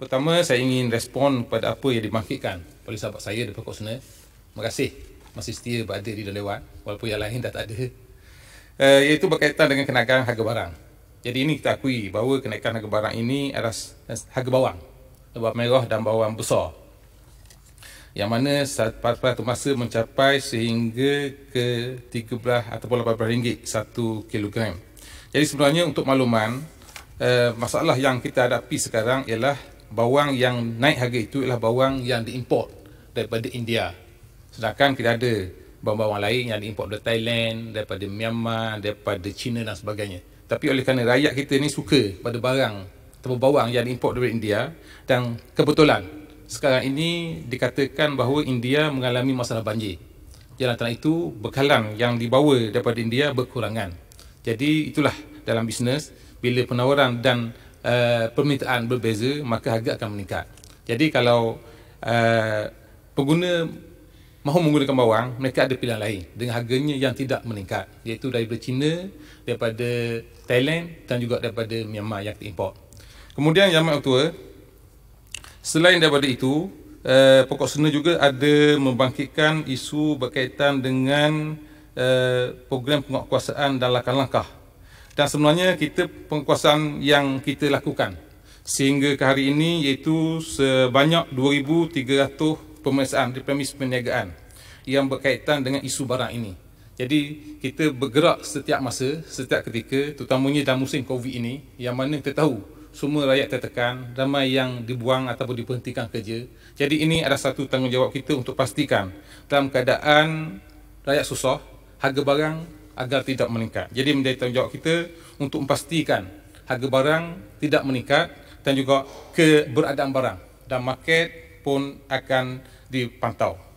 Pertama, saya ingin respon kepada apa yang dimakitkan oleh sahabat saya di Pokok Sunnah. Terima kasih masih setia berada di dalam lewat walaupun yang lain dah tak ada. E, iaitu berkaitan dengan kenaikan harga barang. Jadi ini kita akui bahawa kenaikan harga barang ini adalah harga bawang. Bawang merah dan bawang besar. Yang mana pada satu masa mencapai sehingga ke 13 ataupun 18 ringgit satu kilogram. Jadi sebenarnya untuk makluman, eh, masalah yang kita hadapi sekarang ialah bawang yang naik harga itu ialah bawang yang diimport daripada India. Sedangkan kita ada bawang-bawang lain yang diimport dari Thailand, daripada Myanmar, daripada China dan sebagainya. Tapi oleh kerana rakyat kita ni suka pada barang atau bawang yang diimport dari India dan kebetulan sekarang ini dikatakan bahawa India mengalami masalah banjir. Jalan tanah itu bekalan yang dibawa daripada India berkurangan. Jadi itulah dalam bisnes bila penawaran dan uh, permintaan berbeza maka harga akan meningkat. Jadi kalau uh, pengguna mahu menggunakan bawang mereka ada pilihan lain dengan harganya yang tidak meningkat iaitu daripada China, daripada Thailand dan juga daripada Myanmar yang diimport. Kemudian yang amat tua selain daripada itu Uh, pokok sena juga ada membangkitkan isu berkaitan dengan uh, program penguatkuasaan dan langkah-langkah dan sebenarnya kita penguasaan yang kita lakukan sehingga ke hari ini iaitu sebanyak 2300 pemeriksaan di premis perniagaan yang berkaitan dengan isu barang ini. Jadi kita bergerak setiap masa, setiap ketika terutamanya dalam musim Covid ini yang mana kita tahu semua rakyat tertekan, ramai yang dibuang ataupun diberhentikan kerja. Jadi ini adalah satu tanggungjawab kita untuk pastikan dalam keadaan rakyat susah, harga barang agar tidak meningkat. Jadi menjadi tanggungjawab kita untuk memastikan harga barang tidak meningkat dan juga keberadaan barang dan market pun akan dipantau.